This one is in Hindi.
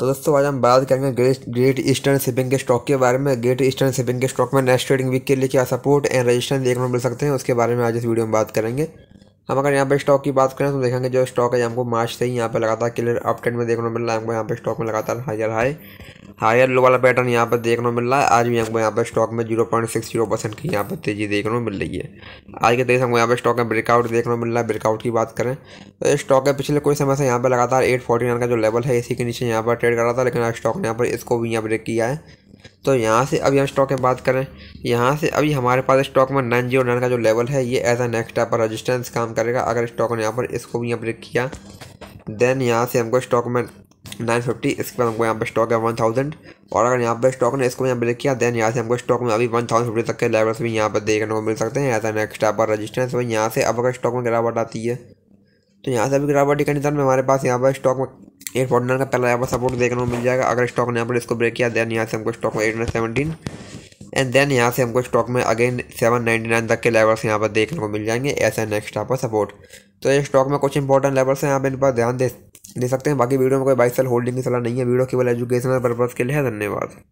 तो दोस्तों आज हम बात करेंगे ग्रेट ग्रेट ईस्टर्न शिपिंग के स्टॉक के बारे में ग्रेट ईस्टर्न शिपिंग के स्टॉक में नेक्स्ट ट्रेडिंग वीक के लिए क्या सपोर्ट एंड रजिस्टर देखने को मिल सकते हैं उसके बारे में आज इस वीडियो में बात करेंगे हम अगर यहाँ पे स्टॉक की बात करें तो देखेंगे जो स्टॉक है हमको मार्च से ही यहाँ पे लगातार क्लियर अप ट्रेंड में देखने को मिल रहा है हमको यहाँ पे स्टॉक में लगातार हायर हाई हायर लो वाला पैटर्न यहाँ पर देखने को मिल रहा है आज भी हमको यहाँ पर स्टॉक में zero point six zero percent की यहाँ पर तेजी देखने को मिल रही है आज के तेज हमको यहाँ पर स्टॉक में ब्रेकआउट देखने को मिल रहा है ब्रेकआउट की बात करें तो इस स्टॉक के पिछले कुछ समय से यहाँ पर लगातार एट फोर्टी नाइन का जो लेवल है इसी के नीचे यहाँ पर ट्रेड कर रहा था लेकिन आज स्टॉक ने यहाँ पर इसको भी यहाँ ब्रेक किया है तो यहाँ से अभी हम स्टॉक में बात करें यहाँ से अभी हमारे पास स्टॉक में नाइन जीरो नाइन का जो लेवल है ये एज अ नेक्स्ट टाइप पर रजिस्टेंस काम करेगा अगर स्टॉक ने यहाँ पर इसको भी यहाँ ब्रेक किया देन यहाँ से हमको स्टॉक में नाइन फिफ्टी इसके बाद हमको यहाँ पर स्टॉक है वन थाउजेंड और अगर यहाँ पर स्टॉक ने इसको यहाँ ब्रेक किया देन यहाँ से हमको स्टॉक में अभी वन थाउजेंड फिफ्टी तक के लेवल्स भी यहाँ पर देखने को मिल सकते हैं एज अ नेक्स्ट पर रजिस्टेंस वही यहाँ से अब अगर स्टॉक में गिरावट आती है तो यहाँ से अभी गिरावट के निशान में हमारे पास यहाँ पर स्टॉक में एट फोर्टी का पहला यहाँ पर सपोर्ट देखने को मिल जाएगा अगर स्टॉक ने यहाँ पर इसको ब्रेक किया देन यहाँ से हमको स्टॉक में eight seventeen seventeen and then यहाँ से हमको स्टॉक में अगेन सेवन नाइन्टी नाइन तक के लेवल्स यहाँ पर देखने को मिल जाएंगे ऐसा नेक्स्ट यहाँ पर सपोर्ट तो ये स्टॉक में कुछ इंपॉर्टेंट लेवल्स हैं आप इन पर ध्यान दे दे सकते हैं बाकी वीडियो में कोई बाइसल सेल होल्डिंग की सलाह नहीं है वीडियो केवल एजुकेशनल पर्पज़ के लिए धन्यवाद